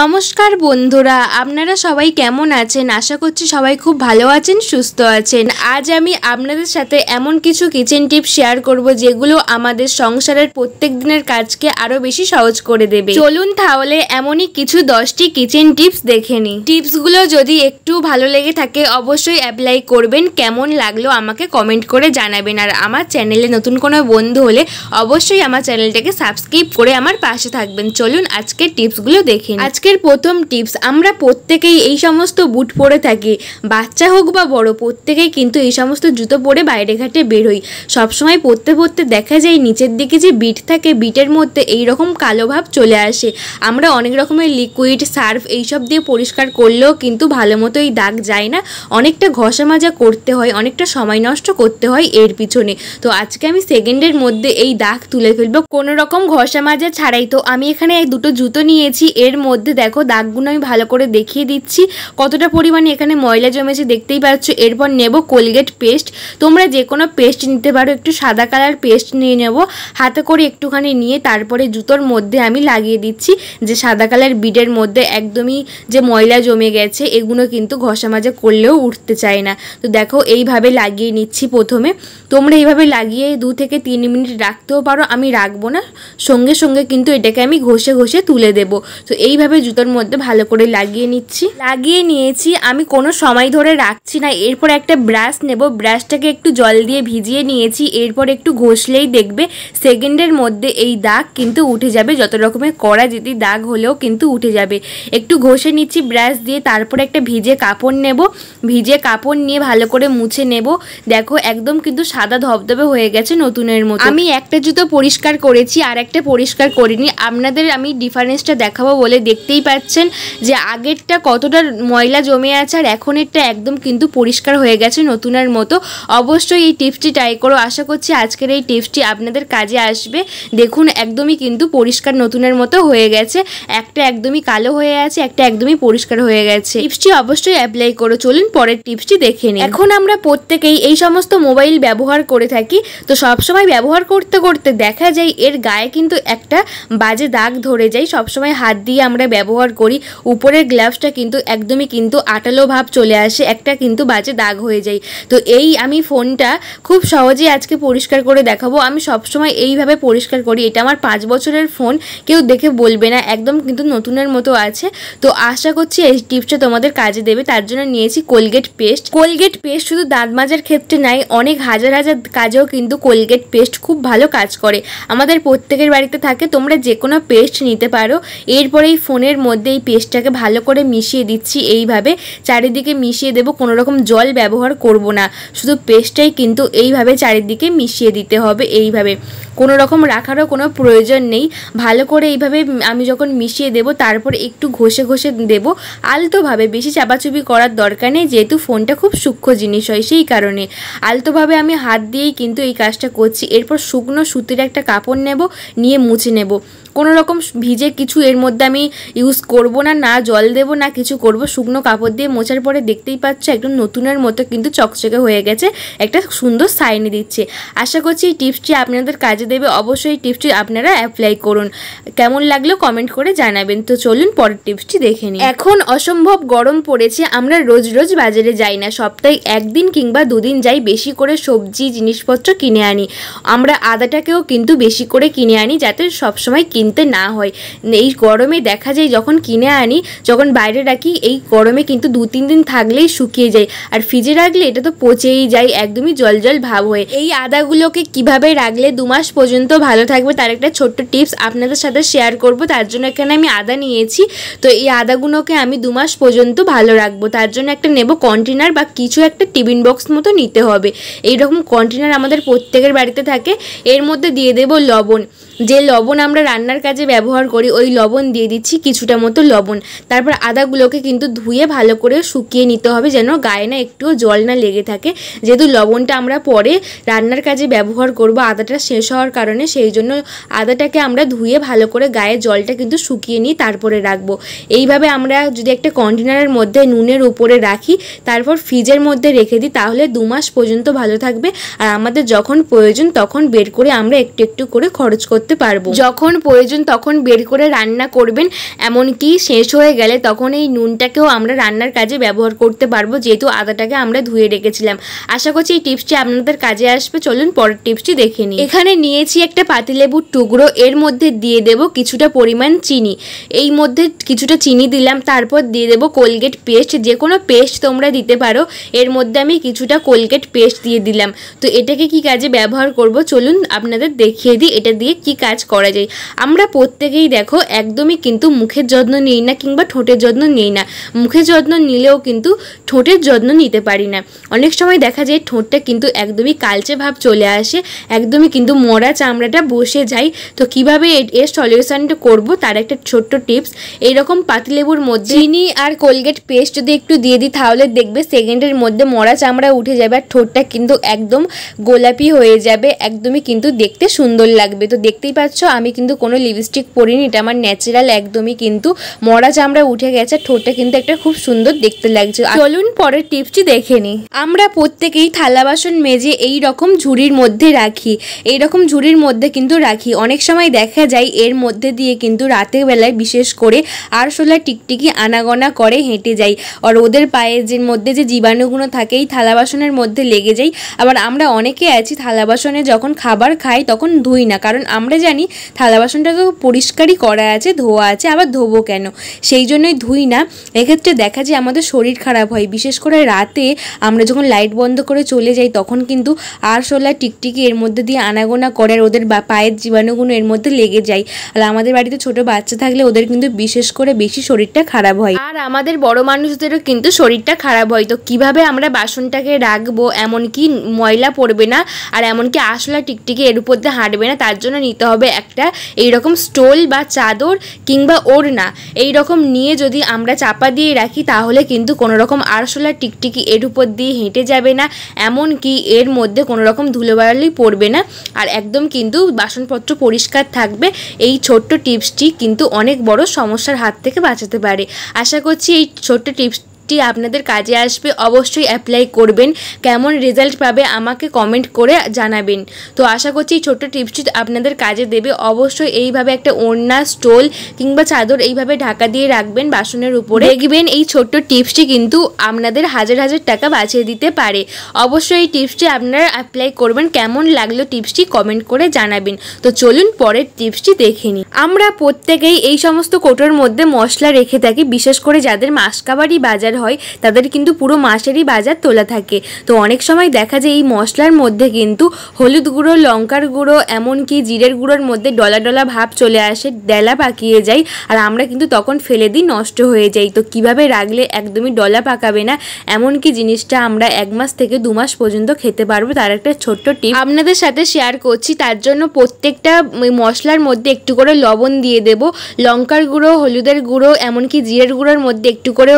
নমস্কার বন্ধুরা আপনারা সবাই কেমন আছেন আশা করছি সবাই খুব ভালো আছেন সুস্থ আছেন আজ আমি আপনাদের সাথে এমন কিছু কিচেন টিপ শেয়ার করব যেগুলো আমাদের সংসারের প্রত্যেক দিনের কাজকে আরও বেশি সহজ করে দেবে চলুন তাহলে এমনই কিছু দশটি কিচেন টিপস দেখে নিই টিপসগুলো যদি একটু ভালো লেগে থাকে অবশ্যই অ্যাপ্লাই করবেন কেমন লাগলো আমাকে কমেন্ট করে জানাবেন আর আমার চ্যানেলে নতুন কোনো বন্ধু হলে অবশ্যই আমার চ্যানেলটাকে সাবস্ক্রাইব করে আমার পাশে থাকবেন চলুন আজকে টিপসগুলো দেখে নিন আজকের প্রথম টিপস আমরা প্রত্যেকেই এই সমস্ত বুট পরে থাকি বাচ্চা হোক বা বড় প্রত্যেকেই কিন্তু এই সমস্ত জুতো পরে বাইরে ঘাটে বেরোই সবসময় পরতে পরতে দেখা যায় নিচের দিকে যে বিট থাকে বিটের মধ্যে এই রকম কালো ভাব চলে আসে আমরা অনেক রকমের লিকুইড সার্ফ এইসব দিয়ে পরিষ্কার করলেও কিন্তু ভালো মতো এই দাগ যায় না অনেকটা ঘষা মাজা করতে হয় অনেকটা সময় নষ্ট করতে হয় এর পিছনে তো আজকে আমি সেকেন্ডের মধ্যে এই দাগ তুলে ফেলবো কোনো রকম ঘষা মাজা ছাড়াই তো আমি এখানে দুটো জুতো নিয়েছি এর মধ্যে মধ্যে দেখো দাগগুলো আমি ভালো করে দেখিয়ে দিচ্ছি কতটা পরিমাণে এখানে ময়লা জমেছে দেখতেই পাচ্ছ এরপর নেব কোলগেট পেস্ট তোমরা যে কোনো পেস্ট নিতে পারো একটু সাদা কালার পেস্ট নিয়ে নেব হাতে করে একটুখানি নিয়ে তারপরে জুতোর মধ্যে আমি লাগিয়ে দিচ্ছি যে সাদা কালার বিডের মধ্যে একদমই যে ময়লা জমে গেছে এগুলো কিন্তু ঘষা মাজা করলেও উঠতে চায় না তো দেখো এইভাবে লাগিয়ে নিচ্ছি প্রথমে তোমরা এইভাবে লাগিয়ে দু থেকে তিন মিনিট রাখতেও পারো আমি রাখবো না সঙ্গে সঙ্গে কিন্তু এটাকে আমি ঘষে ঘষে তুলে দেব তো এইভাবে এইভাবে জুতোর মধ্যে ভালো করে লাগিয়ে নিচ্ছি লাগিয়ে নিয়েছি আমি কোনো সময় ধরে রাখছি না এরপর একটা ব্রাশ নেব ব্রাশটাকে একটু জল দিয়ে ভিজিয়ে নিয়েছি এরপর একটু ঘষলেই দেখবে সেকেন্ডের মধ্যে এই দাগ কিন্তু উঠে যাবে যত রকমের করা যদি দাগ হলেও কিন্তু উঠে যাবে একটু ঘষে নিচ্ছি ব্রাশ দিয়ে তারপর একটা ভিজে কাপড় নেব ভিজে কাপড় নিয়ে ভালো করে মুছে নেব দেখো একদম কিন্তু সাদা ধবধবে হয়ে গেছে নতুনের মতো আমি একটা জুতো পরিষ্কার করেছি আর একটা পরিষ্কার করিনি আপনাদের আমি ডিফারেন্সটা দেখাবো বলে দেখ দেখতেই পাচ্ছেন যে আগেরটা কতটা ময়লা জমে আছে আর এখনেরটা একদম কিন্তু পরিষ্কার হয়ে গেছে নতুনের মতো অবশ্যই এই টিপসটি ট্রাই করো আশা করছি আজকের এই টিপসটি আপনাদের কাজে আসবে দেখুন একদমই কিন্তু পরিষ্কার নতুনের মতো হয়ে গেছে একটা একদমই কালো হয়ে আছে একটা একদমই পরিষ্কার হয়ে গেছে টিপসটি অবশ্যই অ্যাপ্লাই করো চলুন পরের টিপসটি দেখে নিই এখন আমরা প্রত্যেকেই এই সমস্ত মোবাইল ব্যবহার করে থাকি তো সবসময় ব্যবহার করতে করতে দেখা যায় এর গায়ে কিন্তু একটা বাজে দাগ ধরে যায় সবসময় হাত দিয়ে আমরা ব্যবহার করি উপরের গ্লাভসটা কিন্তু একদমই কিন্তু আটালো ভাব চলে আসে একটা কিন্তু বাজে দাগ হয়ে যায় তো এই আমি ফোনটা খুব সহজেই আজকে পরিষ্কার করে দেখাবো আমি সবসময় এইভাবে পরিষ্কার করি এটা আমার পাঁচ বছরের ফোন কেউ দেখে বলবে না একদম কিন্তু নতুনের মতো আছে তো আশা করছি এই টিপসটা তোমাদের কাজে দেবে তার জন্য নিয়েছি কোলগেট পেস্ট কোলগেট পেস্ট শুধু দাঁত মাজার ক্ষেত্রে নাই অনেক হাজার হাজার কাজেও কিন্তু কোলগেট পেস্ট খুব ভালো কাজ করে আমাদের প্রত্যেকের বাড়িতে থাকে তোমরা যে কোনো পেস্ট নিতে পারো এরপরে এই ফোন ফোনের মধ্যে এই পেস্টটাকে ভালো করে মিশিয়ে দিচ্ছি এইভাবে চারিদিকে মিশিয়ে দেবো কোনো রকম জল ব্যবহার করব না শুধু পেস্টটাই কিন্তু এইভাবে চারিদিকে মিশিয়ে দিতে হবে এইভাবে কোনো রকম রাখারও কোনো প্রয়োজন নেই ভালো করে এইভাবে আমি যখন মিশিয়ে দেব তারপর একটু ঘষে ঘষে দেব আলতোভাবে বেশি চাপাচুপি করার দরকার নেই যেহেতু ফোনটা খুব সূক্ষ্ম জিনিস হয় সেই কারণে আলতোভাবে আমি হাত দিয়েই কিন্তু এই কাজটা করছি এরপর শুকনো সুতির একটা কাপড় নেব নিয়ে মুছে নেব কোনো রকম ভিজে কিছু এর মধ্যে আমি ইউজ করব না না জল দেব না কিছু করব শুকনো কাপড় দিয়ে মোছার পরে দেখতেই পাচ্ছ একদম নতুনের মতো কিন্তু চকচকে হয়ে গেছে একটা সুন্দর সাইনে দিচ্ছে আশা করছি এই টিপসটি আপনাদের কাজে দেবে অবশ্যই এই টিপসটি আপনারা অ্যাপ্লাই করুন কেমন লাগলো কমেন্ট করে জানাবেন তো চলুন পরের টিপসটি দেখে নিন এখন অসম্ভব গরম পড়েছে আমরা রোজ রোজ বাজারে যাই না সপ্তাহে একদিন কিংবা দুদিন যাই বেশি করে সবজি জিনিসপত্র কিনে আনি আমরা আদাটাকেও কিন্তু বেশি করে কিনে আনি যাতে সবসময় কিনে কিনতে না হয় এই গরমে দেখা যায় যখন কিনে আনি যখন বাইরে রাখি এই গরমে কিন্তু দু তিন দিন থাকলেই শুকিয়ে যায় আর ফ্রিজে রাখলে এটা তো পচেই যায় একদমই জল জল ভাব হয়ে এই আদাগুলোকে কিভাবে রাখলে দু মাস পর্যন্ত ভালো থাকবে তার একটা ছোট্ট টিপস আপনাদের সাথে শেয়ার করব তার জন্য এখানে আমি আদা নিয়েছি তো এই আদাগুলোকে আমি দু মাস পর্যন্ত ভালো রাখবো তার জন্য একটা নেব কন্টেনার বা কিছু একটা টিফিন বক্স মতো নিতে হবে এইরকম কন্টেনার আমাদের প্রত্যেকের বাড়িতে থাকে এর মধ্যে দিয়ে দেব লবণ যে লবণ আমরা রান্নার কাজে ব্যবহার করি ওই লবণ দিয়ে দিচ্ছি কিছুটা মতো লবণ তারপর আদাগুলোকে কিন্তু ধুয়ে ভালো করে শুকিয়ে নিতে হবে যেন গায়ে না একটুও জল না লেগে থাকে যেহেতু লবণটা আমরা পরে রান্নার কাজে ব্যবহার করব আদাটা শেষ হওয়ার কারণে সেই জন্য আদাটাকে আমরা ধুয়ে ভালো করে গায়ে জলটা কিন্তু শুকিয়ে নিই তারপরে রাখবো এইভাবে আমরা যদি একটা কন্টেনারের মধ্যে নুনের উপরে রাখি তারপর ফ্রিজের মধ্যে রেখে দিই তাহলে দু মাস পর্যন্ত ভালো থাকবে আর আমাদের যখন প্রয়োজন তখন বের করে আমরা একটু একটু করে খরচ করতে করতে পারবো যখন প্রয়োজন তখন বের করে রান্না করবেন এমনকি শেষ হয়ে গেলে তখন এই নুনটাকেও আমরা রান্নার কাজে ব্যবহার করতে পারবো যেহেতু আদাটাকে আমরা ধুয়ে রেখেছিলাম আশা করছি এই টিপসটি আপনাদের কাজে আসবে চলুন পরের টিপসটি দেখে নিই এখানে নিয়েছি একটা পাতিলেবুর টুকরো এর মধ্যে দিয়ে দেব কিছুটা পরিমাণ চিনি এই মধ্যে কিছুটা চিনি দিলাম তারপর দিয়ে দেব কোলগেট পেস্ট যে কোনো পেস্ট তোমরা দিতে পারো এর মধ্যে আমি কিছুটা কোলগেট পেস্ট দিয়ে দিলাম তো এটাকে কি কাজে ব্যবহার করব চলুন আপনাদের দেখিয়ে দিই এটা দিয়ে কি কাজ করা যায় আমরা প্রত্যেকেই দেখো একদমই কিন্তু মুখের যত্ন নিই না কিংবা ঠোঁটের যত্ন নিই না মুখের যত্ন নিলেও কিন্তু ঠোঁটের যত্ন নিতে পারি না অনেক সময় দেখা যায় ঠোঁটটা কিন্তু একদমই কালচে ভাব চলে আসে একদমই কিন্তু মরা চামড়াটা বসে যায় তো কিভাবে এর সলিউশনটা করব তার একটা ছোট্ট টিপস এইরকম পাতিলেবুর মধ্যে চিনি আর কোলগেট পেস্ট যদি একটু দিয়ে দিই তাহলে দেখবে সেকেন্ডের মধ্যে মরা চামড়া উঠে যাবে আর ঠোঁটটা কিন্তু একদম গোলাপি হয়ে যাবে একদমই কিন্তু দেখতে সুন্দর লাগবে তো দেখতে দেখতেই পাচ্ছ আমি কিন্তু কোনো লিপস্টিক পরিনি এটা আমার ন্যাচারাল একদমই কিন্তু মরা চামড়া উঠে গেছে ঠোঁটটা কিন্তু একটা খুব সুন্দর দেখতে লাগছে চলুন পরের টিপসটি দেখে নিই আমরা প্রত্যেকেই থালা বাসন মেজে এই রকম ঝুড়ির মধ্যে রাখি এই রকম ঝুড়ির মধ্যে কিন্তু রাখি অনেক সময় দেখা যায় এর মধ্যে দিয়ে কিন্তু রাতের বেলায় বিশেষ করে আরশোলা টিকটিকি আনাগোনা করে হেঁটে যাই আর ওদের পায়ে যে মধ্যে যে জীবাণুগুলো থাকে এই থালা বাসনের মধ্যে লেগে যাই আবার আমরা অনেকে আছি থালা বাসনে যখন খাবার খাই তখন ধুই না কারণ আমরা পরে জানি থালা বাসনটা তো পরিষ্কারই করা আছে ধোয়া আছে আবার ধোবো কেন সেই জন্যই ধুই না এক্ষেত্রে দেখা যায় আমাদের শরীর খারাপ হয় বিশেষ করে রাতে আমরা যখন লাইট বন্ধ করে চলে যাই তখন কিন্তু আর সোলা টিকটিকি এর মধ্যে দিয়ে আনাগোনা করে আর ওদের পায়ের জীবাণুগুলো এর মধ্যে লেগে যায় আর আমাদের বাড়িতে ছোট বাচ্চা থাকলে ওদের কিন্তু বিশেষ করে বেশি শরীরটা খারাপ হয় আর আমাদের বড় মানুষদেরও কিন্তু শরীরটা খারাপ হয় তো কিভাবে আমরা বাসনটাকে রাখবো এমনকি ময়লা পড়বে না আর এমনকি আসলা টিকটিকি এর উপর দিয়ে হাঁটবে না তার জন্য নিতে করতে হবে একটা এই রকম স্টোল বা চাদর কিংবা ওড়না এই রকম নিয়ে যদি আমরা চাপা দিয়ে রাখি তাহলে কিন্তু কোনো রকম আরশোলা টিকটিকি এর উপর দিয়ে হেঁটে যাবে না এমন কি এর মধ্যে কোনো রকম ধুলোবালি পড়বে না আর একদম কিন্তু বাসনপত্র পরিষ্কার থাকবে এই ছোট্ট টিপসটি কিন্তু অনেক বড় সমস্যার হাত থেকে বাঁচাতে পারে আশা করছি এই ছোট্ট টিপস টি আপনাদের কাজে আসবে অবশ্যই অ্যাপ্লাই করবেন কেমন রেজাল্ট পাবে আমাকে কমেন্ট করে জানাবেন তো আশা করছি ছোট্ট টিপসটি আপনাদের কাজে দেবে অবশ্যই এইভাবে একটা ওড়না স্টোল কিংবা চাদর এইভাবে ঢাকা দিয়ে রাখবেন বাসনের উপরে দেখবেন এই ছোট্ট টিপসটি কিন্তু আপনাদের হাজার হাজার টাকা বাঁচিয়ে দিতে পারে অবশ্যই এই টিপসটি আপনারা অ্যাপ্লাই করবেন কেমন লাগলো টিপসটি কমেন্ট করে জানাবেন তো চলুন পরের টিপসটি দেখে নিই আমরা প্রত্যেকেই এই সমস্ত কোটোর মধ্যে মশলা রেখে থাকি বিশেষ করে যাদের মাসকাবাড়ি বাজার বাজার হয় তাদের কিন্তু পুরো মাসেরই বাজার তোলা থাকে তো অনেক সময় দেখা যায় এই মশলার মধ্যে কিন্তু হলুদ গুঁড়ো লঙ্কার গুঁড়ো এমনকি জিরের গুঁড়োর মধ্যে ডলা ডলা ভাব চলে আসে ডেলা পাকিয়ে যায় আর আমরা কিন্তু তখন ফেলে দিই নষ্ট হয়ে যাই তো কিভাবে রাখলে একদমই ডলা পাকাবে না এমনকি জিনিসটা আমরা এক মাস থেকে দু মাস পর্যন্ত খেতে পারবো তার একটা ছোট্ট টিপ আপনাদের সাথে শেয়ার করছি তার জন্য প্রত্যেকটা মশলার মধ্যে একটু করে লবণ দিয়ে দেব লঙ্কার গুঁড়ো হলুদের গুঁড়ো এমনকি জিরের গুঁড়োর মধ্যে একটু করে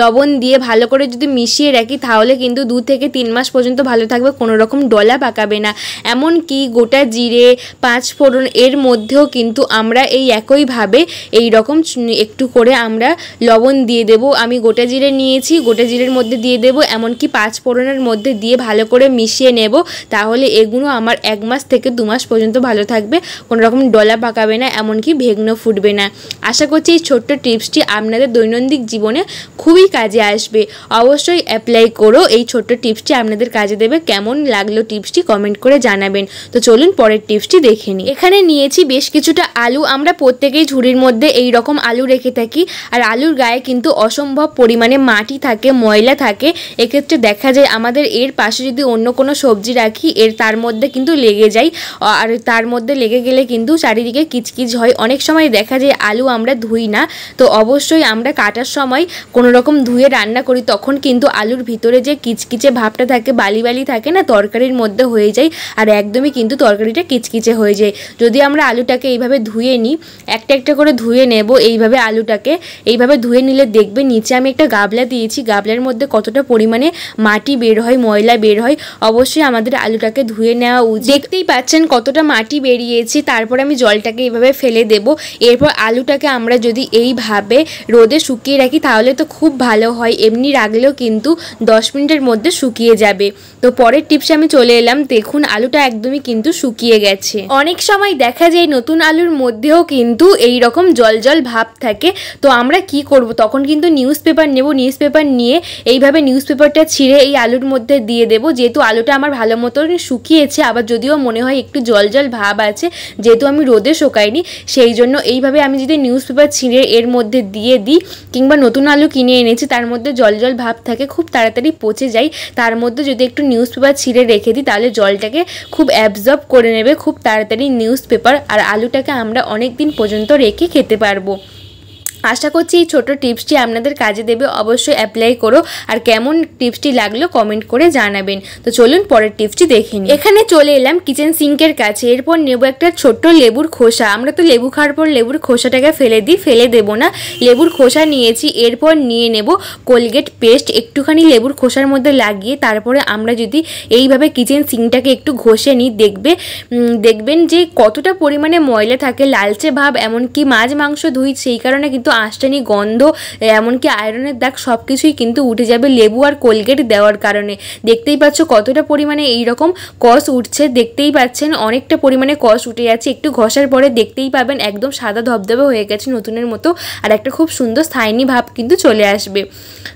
লবণ দিয়ে ভালো করে যদি মিশিয়ে রাখি তাহলে কিন্তু দু থেকে তিন মাস পর্যন্ত ভালো থাকবে কোনো রকম ডলা পাকাবে না এমন কি গোটা জিরে পাঁচ ফোড়ন এর মধ্যেও কিন্তু আমরা এই একইভাবে এই রকম একটু করে আমরা লবণ দিয়ে দেব আমি গোটা জিরে নিয়েছি গোটা জিরের মধ্যে দিয়ে দেব এমনকি পাঁচ ফোড়নের মধ্যে দিয়ে ভালো করে মিশিয়ে নেব তাহলে এগুলো আমার এক মাস থেকে দু মাস পর্যন্ত ভালো থাকবে কোনো রকম ডলা পাকাবে না এমনকি ভেগ্ন ফুটবে না আশা করছি এই ছোট্ট টিপসটি আপনাদের দৈনন্দিন জীবনে খুবই কাজে আসবে অবশ্যই অ্যাপ্লাই করো এই ছোট্ট টিপসটি আপনাদের কাজে দেবে কেমন লাগলো টিপসটি কমেন্ট করে জানাবেন তো চলুন পরের টিপসটি দেখে নিই এখানে নিয়েছি বেশ কিছুটা আলু আমরা প্রত্যেকেই ঝুড়ির মধ্যে এই রকম আলু রেখে থাকি আর আলুর গায়ে কিন্তু অসম্ভব পরিমাণে মাটি থাকে ময়লা থাকে এক্ষেত্রে দেখা যায় আমাদের এর পাশে যদি অন্য কোনো সবজি রাখি এর তার মধ্যে কিন্তু লেগে যায় আর তার মধ্যে লেগে গেলে কিন্তু চারিদিকে কিচকিচ হয় অনেক সময় দেখা যায় আলু আমরা ধুই না তো অবশ্যই আমরা কাটার সময় কোনো রকম ধুয়ে রান্না করি তখন কিন্তু আলুর ভিতরে যে কিচকিচে ভাবটা থাকে বালি বালি থাকে না তরকারির মধ্যে হয়ে যায় আর একদমই কিন্তু তরকারিটা কিচকিচে হয়ে যায় যদি আমরা আলুটাকে এইভাবে ধুয়ে নিই একটা একটা করে ধুয়ে নেব এইভাবে আলুটাকে এইভাবে ধুয়ে নিলে দেখবে নিচে আমি একটা গাবলা দিয়েছি গাবলার মধ্যে কতটা পরিমাণে মাটি বের হয় ময়লা বের হয় অবশ্যই আমাদের আলুটাকে ধুয়ে নেওয়া উচিত দেখতেই পাচ্ছেন কতটা মাটি বেরিয়েছে তারপর আমি জলটাকে এইভাবে ফেলে দেব এরপর আলুটাকে আমরা যদি এইভাবে রোদে শুকিয়ে রাখি তাহলে তো খুব ভালো হয় এমনি রাখলেও কিন্তু দশ মিনিটের মধ্যে শুকিয়ে যাবে তো পরের টিপসে আমি চলে এলাম দেখুন আলুটা একদমই কিন্তু শুকিয়ে গেছে অনেক সময় দেখা যায় নতুন আলুর মধ্যেও কিন্তু এই রকম জল জল ভাব থাকে তো আমরা কি করব তখন কিন্তু নিউজ পেপার নেবো নিউজ পেপার নিয়ে এইভাবে নিউজ পেপারটা ছিঁড়ে এই আলুর মধ্যে দিয়ে দেবো যেহেতু আলুটা আমার ভালো মতন শুকিয়েছে আবার যদিও মনে হয় একটু জল জল ভাব আছে যেহেতু আমি রোদে শোকাইনি সেই জন্য এইভাবে আমি যদি নিউজ পেপার ছিঁড়ে এর মধ্যে দিয়ে দিই কিংবা নতুন আলু কিনে এনেছি রয়েছে তার মধ্যে জল জল ভাব থাকে খুব তাড়াতাড়ি পচে যায় তার মধ্যে যদি একটু নিউজ পেপার ছিঁড়ে রেখে দিই তাহলে জলটাকে খুব অ্যাবজর্ব করে নেবে খুব তাড়াতাড়ি নিউজ পেপার আর আলুটাকে আমরা অনেক দিন পর্যন্ত রেখে খেতে পারবো আশা করছি এই ছোটো টিপসটি আপনাদের কাজে দেবে অবশ্যই অ্যাপ্লাই করো আর কেমন টিপসটি লাগলো কমেন্ট করে জানাবেন তো চলুন পরের টিপসটি দেখে নিই এখানে চলে এলাম কিচেন সিঙ্কের কাছে এরপর নেব একটা ছোট্ট লেবুর খোসা আমরা তো লেবু খাওয়ার পর লেবুর খোসাটাকে ফেলে দিই ফেলে দেব না লেবুর খোসা নিয়েছি এরপর নিয়ে নেব কোলগেট পেস্ট একটুখানি লেবুর খোসার মধ্যে লাগিয়ে তারপরে আমরা যদি এইভাবে কিচেন সিঙ্কটাকে একটু ঘষে নিই দেখবে দেখবেন যে কতটা পরিমাণে ময়লা থাকে লালচে ভাব এমনকি মাছ মাংস ধুই সেই কারণে কিন্তু কিন্তু আঁশটানি গন্ধ এমনকি আয়রনের দাগ সব কিছুই কিন্তু উঠে যাবে লেবু আর কোলগেট দেওয়ার কারণে দেখতেই পাচ্ছ কতটা পরিমাণে এইরকম কস উঠছে দেখতেই পাচ্ছেন অনেকটা পরিমাণে কস উঠে যাচ্ছে একটু ঘষার পরে দেখতেই পাবেন একদম সাদা ধবধবে হয়ে গেছে নতুনের মতো আর একটা খুব সুন্দর স্থায়ী ভাব কিন্তু চলে আসবে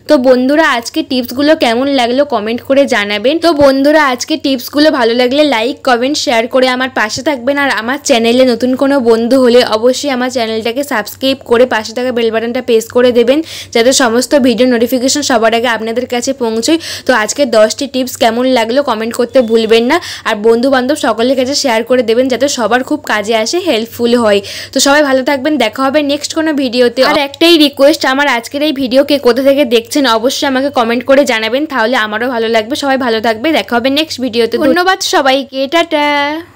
তো বন্ধুরা আজকে টিপসগুলো কেমন লাগলো কমেন্ট করে জানাবেন তো বন্ধুরা আজকে টিপসগুলো ভালো লাগলে লাইক কমেন্ট শেয়ার করে আমার পাশে থাকবেন আর আমার চ্যানেলে নতুন কোনো বন্ধু হলে অবশ্যই আমার চ্যানেলটাকে সাবস্ক্রাইব করে পাশে থাকবেন আগে বেল বাটনটা প্রেস করে দেবেন যাতে সমস্ত ভিডিও নোটিফিকেশন সবার আগে আপনাদের কাছে পৌঁছয় তো আজকে দশটি টিপস কেমন লাগলো কমেন্ট করতে ভুলবেন না আর বন্ধু বান্ধব সকলের কাছে শেয়ার করে দেবেন যাতে সবার খুব কাজে আসে হেল্পফুল হয় তো সবাই ভালো থাকবেন দেখা হবে নেক্সট কোনো ভিডিওতে আর একটাই রিকোয়েস্ট আমার আজকের এই ভিডিও কে কোথা থেকে দেখছেন অবশ্যই আমাকে কমেন্ট করে জানাবেন তাহলে আমারও ভালো লাগবে সবাই ভালো থাকবে দেখা হবে নেক্সট ভিডিওতে ধন্যবাদ সবাইকে টাটা